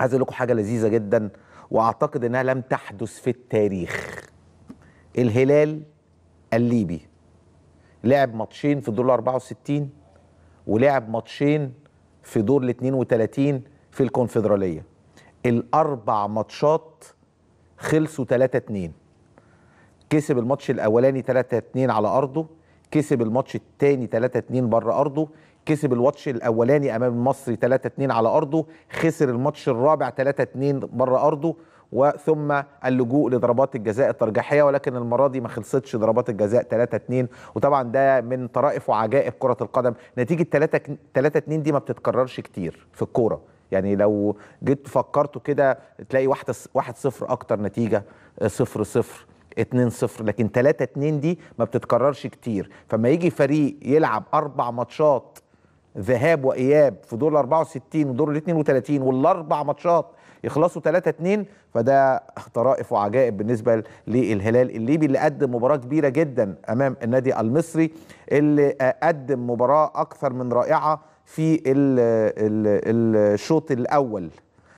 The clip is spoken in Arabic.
عايز اقول لكم حاجه لذيذه جدا واعتقد انها لم تحدث في التاريخ الهلال الليبي لعب ماتشين في دور ال 64 ولعب ماتشين في دور ال 32 في الكونفدراليه الاربع ماتشات خلصوا 3 2 كسب الماتش الاولاني 3 2 على ارضه كسب الماتش الثاني 3 2 بره ارضه كسب الواتش الاولاني امام المصري 3-2 على ارضه خسر الماتش الرابع 3-2 بره ارضه وثم اللجوء لضربات الجزاء الترجيحيه ولكن المره دي ما خلصتش ضربات الجزاء 3-2 وطبعا ده من طرائف وعجائب كره القدم نتيجه 3 2 دي ما بتتكررش كتير في الكوره يعني لو جيت فكرته كده تلاقي واحدة واحد صفر أكتر نتيجة آه، صفر صفر اتنين صفر لكن تلاتة اتنين دي ما بتتكررش كتير فما يجي فريق يلعب أربع ماتشات ذهاب واياب في دور ال 64 ودور ال 32 والاربع ماتشات يخلصوا 3 2 فده طرائف وعجائب بالنسبه للهلال الليبي اللي قدم مباراه كبيره جدا امام النادي المصري اللي قدم مباراه اكثر من رائعه في الشوط الاول